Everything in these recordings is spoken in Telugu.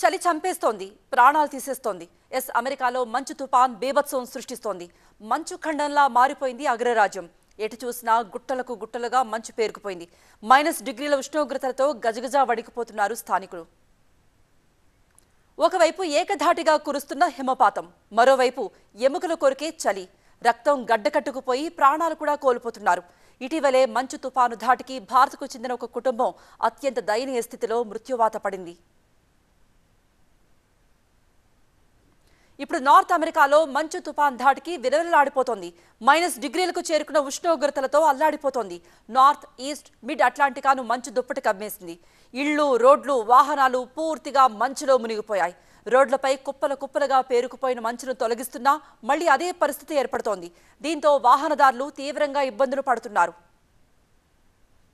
చలి చంపేస్తోంది ప్రాణాలు తీసేస్తోంది ఎస్ అమెరికాలో మంచు తుఫాన్ బీభత్సం సృష్టిస్తోంది మంచు ఖండంలా మారిపోయింది అగ్రరాజ్యం ఎటు చూసినా గుట్టలకు గుట్టలుగా మంచు పేరుకుపోయింది మైనస్ డిగ్రీల ఉష్ణోగ్రతలతో గజగజా వడికిపోతున్నారు స్థానికులు ఒకవైపు ఏకధాటిగా కురుస్తున్న హిమపాతం మరోవైపు ఎముకలు కొరికే చలి రక్తం గడ్డకట్టుకుపోయి ప్రాణాలు కూడా కోల్పోతున్నారు ఇటీవలే మంచు తుఫాను ధాటికి భారత్కు చెందిన ఒక కుటుంబం అత్యంత దయనీయ స్థితిలో మృత్యువాత పడింది ఇప్పుడు నార్త్ అమెరికాలో మంచు తుఫాన్ ధాటికి విరవిరలాడిపోతోంది మైనస్ డిగ్రీలకు చేరుకున్న ఉష్ణోగ్రతలతో అల్లాడిపోతోంది నార్త్ ఈస్ట్ మిడ్ అట్లాంటికాను మంచు దుప్పటి కమ్మేసింది ఇళ్ళు రోడ్లు వాహనాలు పూర్తిగా మంచులో మునిగిపోయాయి రోడ్లపై కుప్పల కుప్పలుగా పేరుకుపోయిన మంచును తొలగిస్తున్నా మళ్లీ అదే పరిస్థితి ఏర్పడుతోంది దీంతో వాహనదారులు తీవ్రంగా ఇబ్బందులు పడుతున్నారు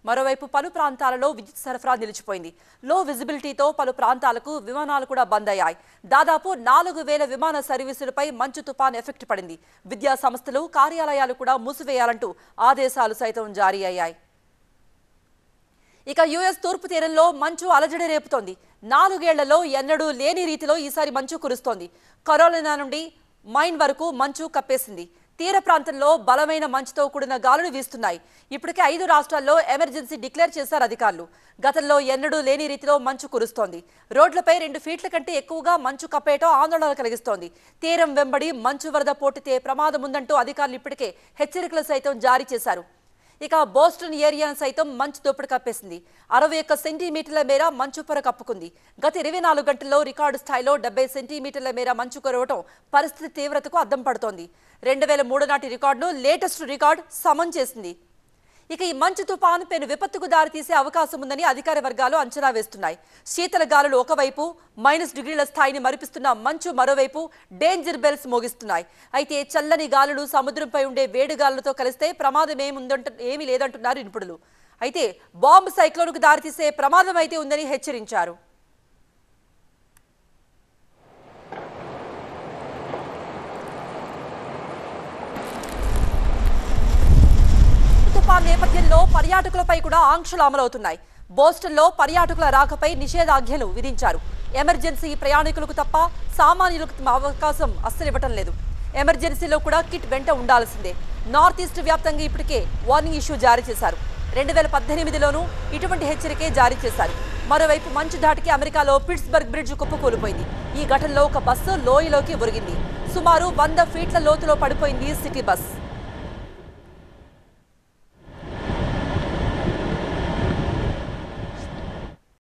మరోవైపు పలు ప్రాంతాలలో విద్యుత్ సరఫరా నిలిచిపోయింది లో విజిబిలిటీతో పలు ప్రాంతాలకు విమానాలు కూడా బంద్ అయ్యాయి దాదాపు నాలుగు వేల విమాన సర్వీసులపై మంచు తుపాన్ ఎఫెక్ట్ పడింది విద్యా సంస్థలు కార్యాలయాలు కూడా మూసివేయాలంటూ ఆదేశాలు సైతం జారీ అయ్యాయి ఇక యుఎస్ తూర్పు తీరంలో మంచు అలజడి రేపుతోంది నాలుగేళ్లలో ఎన్నడూ లేని రీతిలో ఈసారి మంచు కురుస్తోంది కరోలినా నుండి మైన్ వరకు మంచు కప్పేసింది తీర ప్రాంతంలో బలమైన మంచుతో కూడిన గాలులు వీస్తున్నాయి ఇప్పటికే ఐదు రాష్ట్రాల్లో ఎమర్జెన్సీ డిక్లేర్ చేశారు అధికారులు గతంలో ఎన్నడూ లేని రీతిలో మంచు కురుస్తోంది రోడ్లపై రెండు ఫీట్ల కంటే ఎక్కువగా మంచు కప్పేయటం ఆందోళన కలిగిస్తోంది తీరం వెంబడి మంచు వరద పోటితే ప్రమాదం ఉందంటూ అధికారులు ఇప్పటికే హెచ్చరికలు సైతం జారీ చేశారు ఇక బోస్టన్ ఏరియాను సైతం మంచు దోపిడి కప్పేసింది అరవై ఒక్క సెంటీమీటర్ల మేర మంచు పొర కప్పుకుంది గత ఇరవై నాలుగు గంటల్లో రికార్డు స్థాయిలో డెబ్బై సెంటీమీటర్ల మేర మంచు కొరవటం పరిస్థితి తీవ్రతకు అద్దం పడుతోంది రెండు వేల మూడు నాటి రికార్డును లేటెస్ట్ రికార్డు సమం చేసింది ఇక ఈ మంచు తుపాను పేను విపత్తుకు దారితీసే అవకాశం ఉందని అధికార వర్గాలు అంచనా వేస్తున్నాయి శీతల గాలులు ఒకవైపు మైనస్ డిగ్రీల స్థాయిని మరిపిస్తున్న మంచు మరోవైపు డేంజర్ బెల్స్ మోగిస్తున్నాయి అయితే చల్లని గాలులు సముద్రంపై ఉండే వేడుగాలులతో కలిస్తే ప్రమాదం ఏముందంట ఏమీ లేదంటున్నారు నిపుణులు అయితే బాంబు సైక్లోన్కు దారితీసే ప్రమాదం అయితే ఉందని హెచ్చరించారు కరోనా నేపథ్యంలో పర్యాటకులపై కూడా ఆంక్షలు అమలవుతున్నాయి బోస్టన్లో పర్యాటకుల రాకపై నిషేధాజ్ఞలు విధించారు ఎమర్జెన్సీ ప్రయాణికులకు తప్ప సామాన్యులకు అవకాశం అస్సలు ఇవ్వటం లేదు ఎమర్జెన్సీలో కూడా కిట్ వెంట ఉండాల్సిందే నార్త్ ఈస్ట్ వ్యాప్తంగా ఇప్పటికే వార్నింగ్ ఇష్యూ జారీ చేశారు రెండు వేల పద్దెనిమిదిలోనూ ఇటువంటి హెచ్చరికే జారీ చేశారు మరోవైపు మంచు ధాటికి అమెరికాలో పిట్స్బర్గ్ బ్రిడ్జ్ కుప్పకూలిపోయింది ఈ ఘటనలో ఒక బస్సు లోయలోకి ఒరిగింది సుమారు వంద ఫీట్ల లోతులో పడిపోయింది సిటీ బస్